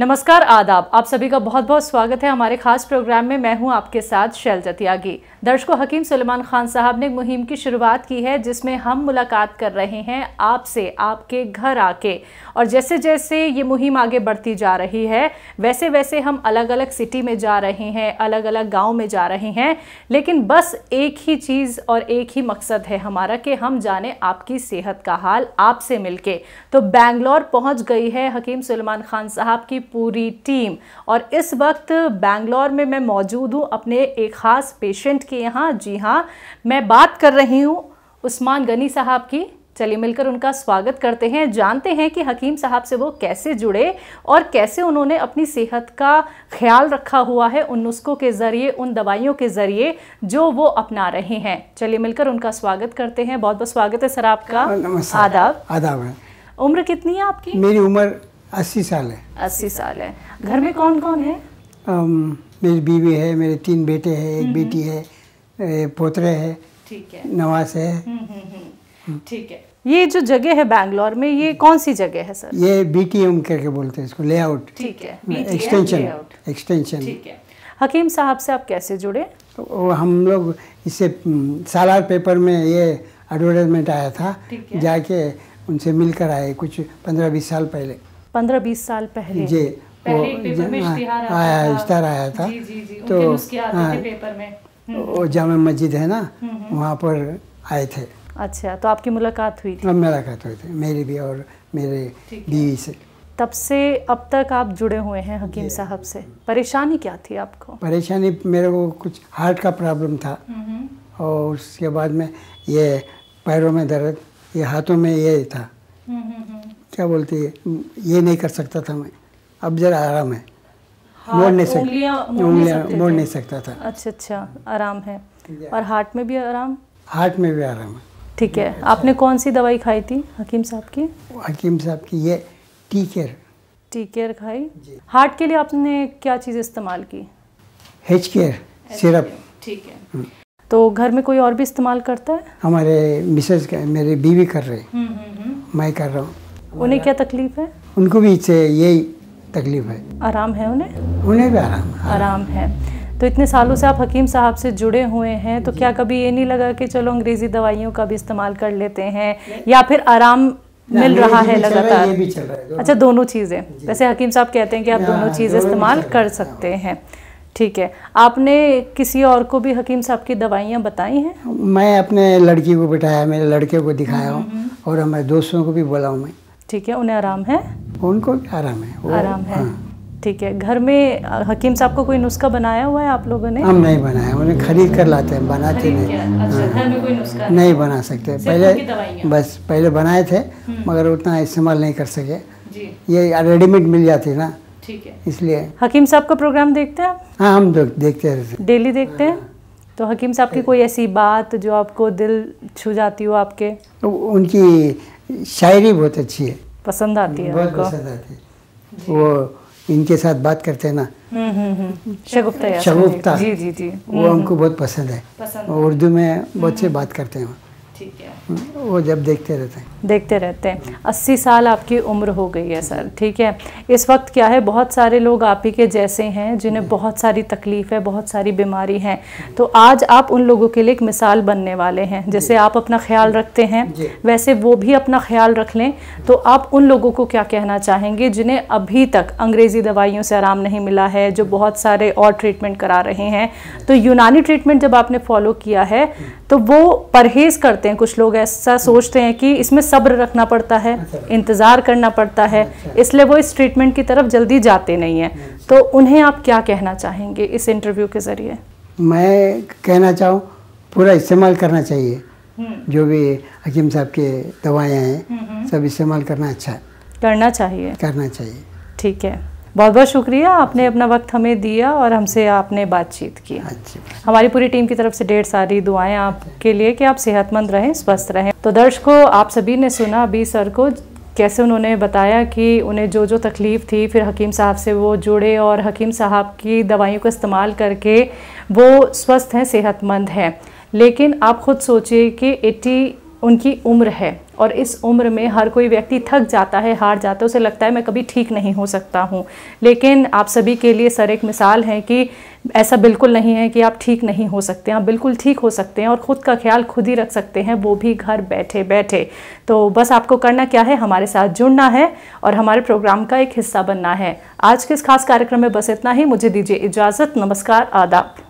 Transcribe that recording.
नमस्कार आदाब आप सभी का बहुत बहुत स्वागत है हमारे खास प्रोग्राम में मैं हूं आपके साथ शैल जतियागी दर्शकों हकीम सलमान खान साहब ने मुहिम की शुरुआत की है जिसमें हम मुलाकात कर रहे हैं आपसे आपके घर आके और जैसे जैसे ये मुहिम आगे बढ़ती जा रही है वैसे वैसे हम अलग अलग सिटी में जा रहे हैं अलग अलग गाँव में जा रहे हैं लेकिन बस एक ही चीज़ और एक ही मकसद है हमारा कि हम जाने आपकी सेहत का हाल आपसे मिल तो बेंगलोर पहुँच गई है हकीम सलमान खान साहब की पूरी टीम और इस वक्त बैंगलोर में मैं मौजूद हूँ अपने एक ख़ास पेशेंट के यहाँ जी हाँ मैं बात कर रही हूँ उस्मान गनी साहब की चलिए मिलकर उनका स्वागत करते हैं जानते हैं कि हकीम साहब से वो कैसे जुड़े और कैसे उन्होंने अपनी सेहत का ख्याल रखा हुआ है उन नुस्खों के ज़रिए उन दवाइयों के ज़रिए जो वो अपना रहे हैं चलिए मिलकर उनका स्वागत करते हैं बहुत बहुत स्वागत है सर आपका आदाब आदाब है उम्र कितनी है आपकी मेरी उम्र अस्सी साल है अस्सी साल है घर में कौन कौन है आम, मेरी बीवी है मेरे तीन बेटे हैं एक हम्म, बेटी हम्म। है पोतरे है ठीक है नवास है हम्म, ठीक है ये जो जगह है बैंगलोर में ये कौन सी जगह है सर ये बीटीएम करके बोलते हैं इसको लेआउट ठीक है एक्सटेंशन एक्सटेंशन ठीक है हकीम साहब से आप कैसे जुड़े तो हम लोग इससे सालार पेपर में ये एडवर्टाइजमेंट आया था जाके उनसे मिलकर आए कुछ पंद्रह बीस साल पहले पंद्रह बीस साल पहले जी हाँ, आया इश्तार आया था जी, जी, तो हाँ, हम्म। वो जामा मस्जिद है ना हम्म, हम्म। वहाँ पर आए थे अच्छा तो आपकी मुलाकात हुई थी मुलाकात हुई थी मेरी भी और मेरे बीवी से तब से अब तक आप जुड़े हुए हैं हकीम साहब से परेशानी क्या थी आपको परेशानी मेरे को कुछ हार्ट का प्रॉब्लम था और उसके बाद में ये पैरों में दर्द ये हाथों में ये था क्या बोलती है ये नहीं कर सकता था मैं अब जरा आराम है मोड़ नहीं सकता उंगलियाँ मोड़ नहीं सकता था अच्छा अच्छा आराम है और हार्ट में भी आराम हार्ट में भी आराम है ठीक है आपने कौन सी दवाई खाई थी हकीम साहब की हकीम साहब की ये टी केयर टी केयर खाई हार्ट के लिए आपने क्या चीज़ इस्तेमाल की हेच केयर सिरप ठीक है hmm. तो घर में कोई और भी इस्तेमाल करता है हमारे मिसेज मेरे बीवी कर रहे हम्म, हम्म, हम्म। मैं कर रहा हूँ उन्हें क्या तकलीफ है उनको भी यही तकलीफ है आराम है उन्हें उन्हें भी आराम हाँ। आराम है तो इतने सालों से आप हकीम साहब से जुड़े हुए हैं तो क्या कभी ये नहीं लगा कि चलो अंग्रेज़ी दवाइयों का भी इस्तेमाल कर लेते हैं या फिर आराम मिल रहा है लगातार अच्छा दोनों चीज़ें वैसे हकीम साहब कहते हैं कि आप हाँ, दोनों चीज़ें इस्तेमाल कर हाँ। सकते हैं ठीक है आपने किसी और को भी हकीम साहब की दवाइयाँ बताई हैं मैं अपने लड़की को बिठाया मेरे लड़के को दिखाया हम्म, हूँ हम्म। और हमारे दोस्तों को भी बोला हूँ मैं ठीक है उन्हें आराम है उनको भी आराम है आराम है हाँ। ठीक है घर में हकीम साहब को कोई नुस्खा बनाया हुआ है आप लोगों ने हम नहीं बनाया उन्हें खरीद कर लाते हैं बनाते नहीं अच्छा, हाँ। घर में कोई नुस्खा नहीं बना सकते पहले बस पहले बनाए थे हम्म। मगर उतना इस्तेमाल नहीं कर सके ये रेडीमेड मिल जाती ना ठीक है इसलिए हकीम साहब का प्रोग्राम देखते हैं आप हाँ हम देखते रहते डेली देखते हैं हाँ। तो हकीम साहब की कोई ऐसी बात जो आपको दिल छू जाती हो आपके तो उनकी शायरी बहुत अच्छी है पसंद आती है बहुत पसंद आती है वो इनके साथ बात करते हैं ना हम्म, हम्म, हम्म। शगुप्ता शगुप्ता जी जी जी वो हमको बहुत पसंद है उर्दू में बहुत से बात करते हैं ठीक है वो जब देखते रहते हैं देखते रहते हैं अस्सी साल आपकी उम्र हो गई है सर ठीक है इस वक्त क्या है बहुत सारे लोग आप ही के जैसे हैं जिन्हें हम्म। बहुत सारी तकलीफ है बहुत सारी बीमारी है तो आज आप उन लोगों के लिए एक मिसाल बनने वाले हैं जैसे आप अपना ख्याल रखते हैं वैसे वो भी अपना ख्याल रख लें तो आप उन लोगों को क्या कहना चाहेंगे जिन्हें अभी तक अंग्रेज़ी दवाइयों से आराम नहीं मिला है जो बहुत सारे और ट्रीटमेंट करा रहे हैं तो यूनानी ट्रीटमेंट जब आपने फॉलो किया है हम्म। तो वो परहेज़ करते हैं कुछ लोग ऐसा सोचते हैं कि इसमें सब्र रखना पड़ता है अच्छा। इंतज़ार करना पड़ता है अच्छा। इसलिए वो इस ट्रीटमेंट की तरफ जल्दी जाते नहीं हैं अच्छा। तो उन्हें आप क्या कहना चाहेंगे इस इंटरव्यू के ज़रिए मैं कहना चाहूँ पूरा इस्तेमाल करना चाहिए हम्म। जो भी हकीम साहब के दवाएँ हैं हम्म, हम्म। सब इस्तेमाल करना अच्छा है करना चाहिए करना चाहिए ठीक है बहुत बहुत शुक्रिया आपने अपना वक्त हमें दिया और हमसे आपने बातचीत की हाँ हमारी पूरी टीम की तरफ से ढेर सारी दुआएं आपके लिए कि आप सेहतमंद रहें स्वस्थ रहें तो दर्शकों आप सभी ने सुना अभी सर को कैसे उन्होंने बताया कि उन्हें जो जो तकलीफ़ थी फिर हकीम साहब से वो जुड़े और हकीम साहब की दवाइयों का इस्तेमाल करके वो स्वस्थ हैं सेहतमंद हैं लेकिन आप ख़ुद सोचिए कि एटी उनकी उम्र है और इस उम्र में हर कोई व्यक्ति थक जाता है हार जाता है उसे लगता है मैं कभी ठीक नहीं हो सकता हूँ लेकिन आप सभी के लिए सर एक मिसाल है कि ऐसा बिल्कुल नहीं है कि आप ठीक नहीं हो सकते आप बिल्कुल ठीक हो सकते हैं और ख़ुद का ख्याल खुद ही रख सकते हैं वो भी घर बैठे बैठे तो बस आपको करना क्या है हमारे साथ जुड़ना है और हमारे प्रोग्राम का एक हिस्सा बनना है आज के इस खास कार्यक्रम में बस इतना ही मुझे दीजिए इजाज़त नमस्कार आदाब